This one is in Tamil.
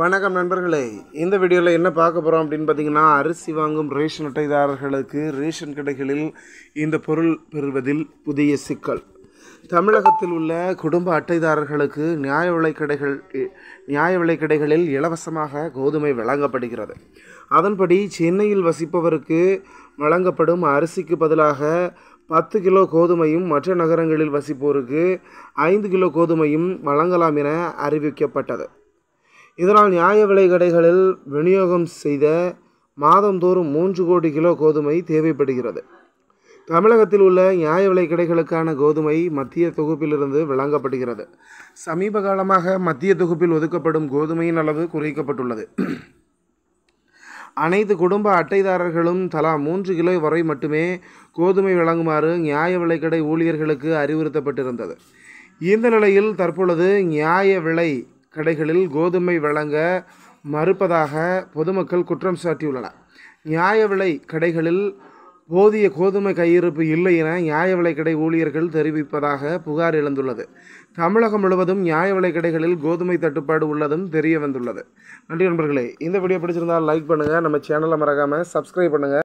வணக்கம் நண்பர்களே இந்த வீடியோவில் என்ன பார்க்க போகிறோம் அப்படின்னு பார்த்தீங்கன்னா அரிசி வாங்கும் ரேஷன் அட்டைதாரர்களுக்கு ரேஷன் கடைகளில் இந்த பொருள் பெறுவதில் புதிய சிக்கல் தமிழகத்தில் உள்ள குடும்ப அட்டைதாரர்களுக்கு நியாய விலைக்கடைகள் நியாய விலைக்கடைகளில் இலவசமாக கோதுமை வழங்கப்படுகிறது அதன்படி சென்னையில் வசிப்பவருக்கு வழங்கப்படும் அரிசிக்கு பதிலாக பத்து கிலோ கோதுமையும் மற்ற நகரங்களில் வசிப்போருக்கு ஐந்து கிலோ கோதுமையும் வழங்கலாம் என அறிவிக்கப்பட்டது இதனால் நியாய விலை கடைகளில் விநியோகம் செய்த மாதந்தோறும் மூன்று கோடி கிலோ கோதுமை தேவைப்படுகிறது தமிழகத்தில் உள்ள நியாய விலை கடைகளுக்கான கோதுமை மத்திய தொகுப்பிலிருந்து வழங்கப்படுகிறது சமீப காலமாக மத்திய தொகுப்பில் ஒதுக்கப்படும் கோதுமையின் அளவு குறைக்கப்பட்டுள்ளது அனைத்து குடும்ப அட்டைதாரர்களும் தலா மூன்று கிலோ வரை மட்டுமே கோதுமை வழங்குமாறு நியாய விலைக்கடை ஊழியர்களுக்கு அறிவுறுத்தப்பட்டிருந்தது இந்த நிலையில் தற்பொழுது நியாய விலை கடைகளில் கோதுமை வழங்க மறுப்பதாக பொதுமக்கள் குற்றம் சாட்டியுள்ளனர் நியாய விலை கடைகளில் போதிய கோதுமை கையிருப்பு இல்லை என நியாய விலை கடை ஊழியர்கள் தெரிவிப்பதாக புகார் எழுந்துள்ளது தமிழகம் முழுவதும் நியாய விலை கடைகளில் கோதுமை தட்டுப்பாடு உள்ளதும் தெரிய வந்துள்ளது நன்றி நண்பர்களே இந்த வீடியோ பிடிச்சிருந்தால் லைக் பண்ணுங்கள் நம்ம சேனலை மறக்காமல் சப்ஸ்கிரைப் பண்ணுங்கள்